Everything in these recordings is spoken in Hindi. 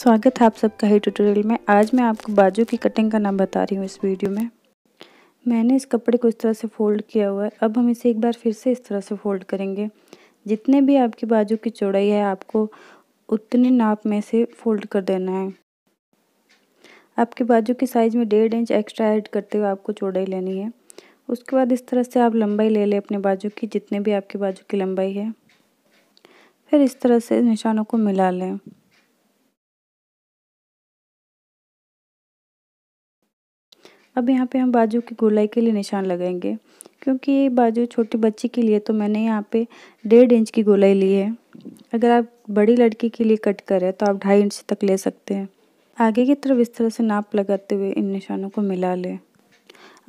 स्वागत है आप सबका ही ट्यूटोरियल में आज मैं आपको बाजू की कटिंग का नाम बता रही हूँ इस वीडियो में मैंने इस कपड़े को इस तरह से फोल्ड किया हुआ है अब हम इसे एक बार फिर से इस तरह से फोल्ड करेंगे जितने भी आपकी बाजू की चौड़ाई है आपको उतने नाप में से फोल्ड कर देना है आपके बाजू की साइज़ में डेढ़ इंच एक्स्ट्रा ऐड करते हुए आपको चौड़ाई लेनी है उसके बाद इस तरह से आप लंबाई ले लें अपने बाजू की जितने भी आपकी बाजू की लंबाई है फिर इस तरह से निशानों को मिला लें अब यहाँ पे हम बाजू की गोलाई के लिए निशान लगाएंगे क्योंकि ये बाजू छोटी बच्ची के लिए तो मैंने यहाँ पे डेढ़ इंच की गोलाई ली है अगर आप बड़ी लड़की के लिए कट करें तो आप ढाई इंच तक ले सकते हैं आगे की तरफ इस तरह से नाप लगाते हुए इन निशानों को मिला लें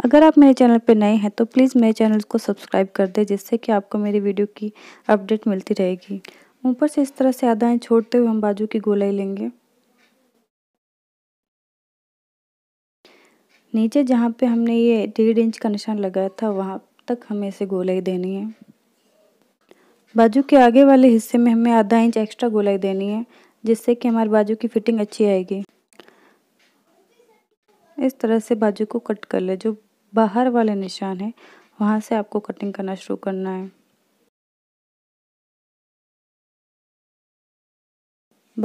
अगर आप मेरे चैनल पर नए हैं तो प्लीज़ मेरे चैनल को सब्सक्राइब कर दें जिससे कि आपको मेरी वीडियो की अपडेट मिलती रहेगी ऊपर से इस तरह से आधा इंच छोड़ते हुए हम बाजू की गोलाई लेंगे नीचे जहाँ पे हमने ये डेढ़ इंच का निशान लगाया था वहाँ तक हमें इसे गोलाई देनी है बाजू के आगे वाले हिस्से में हमें आधा इंच एक्स्ट्रा गोलाई देनी है जिससे कि हमारे बाजू की फिटिंग अच्छी आएगी इस तरह से बाजू को कट कर ले जो बाहर वाले निशान है वहाँ से आपको कटिंग करना शुरू करना है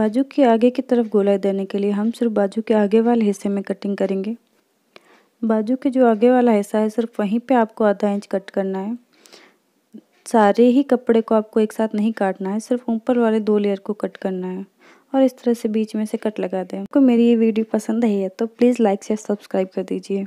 बाजू के आगे की तरफ गोलाई देने के लिए हम सिर्फ बाजू के आगे वाले हिस्से में कटिंग करेंगे बाजू के जो आगे वाला हिस्सा है सिर्फ वहीं पे आपको आधा इंच कट करना है सारे ही कपड़े को आपको एक साथ नहीं काटना है सिर्फ ऊपर वाले दो लेयर को कट करना है और इस तरह से बीच में से कट लगा दें आपको मेरी ये वीडियो पसंद आई है तो प्लीज़ लाइक शेयर सब्सक्राइब कर दीजिए